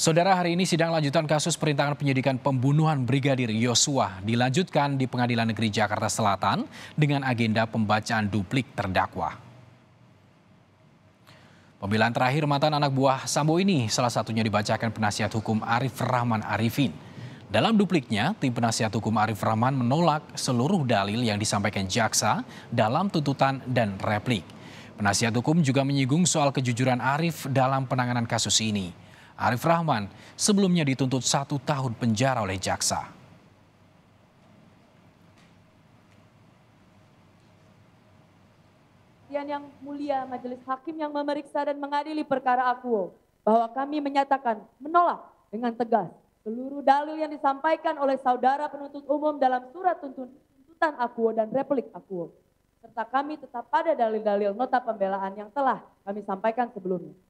Saudara, hari ini sidang lanjutan kasus perintangan penyidikan pembunuhan Brigadir Yosua dilanjutkan di Pengadilan Negeri Jakarta Selatan dengan agenda pembacaan duplik terdakwa. Pembelaan terakhir mantan anak buah Sambo ini salah satunya dibacakan penasihat hukum Arif Rahman Arifin. Dalam dupliknya, tim penasihat hukum Arif Rahman menolak seluruh dalil yang disampaikan jaksa dalam tuntutan dan replik. Penasihat hukum juga menyinggung soal kejujuran Arif dalam penanganan kasus ini. Arif Rahman sebelumnya dituntut satu tahun penjara oleh jaksa. Yang mulia Majelis Hakim yang memeriksa dan mengadili perkara aku bahwa kami menyatakan menolak dengan tegas seluruh dalil yang disampaikan oleh saudara penuntut umum dalam surat tuntutan aku dan replik aku serta kami tetap pada dalil-dalil nota pembelaan yang telah kami sampaikan sebelumnya.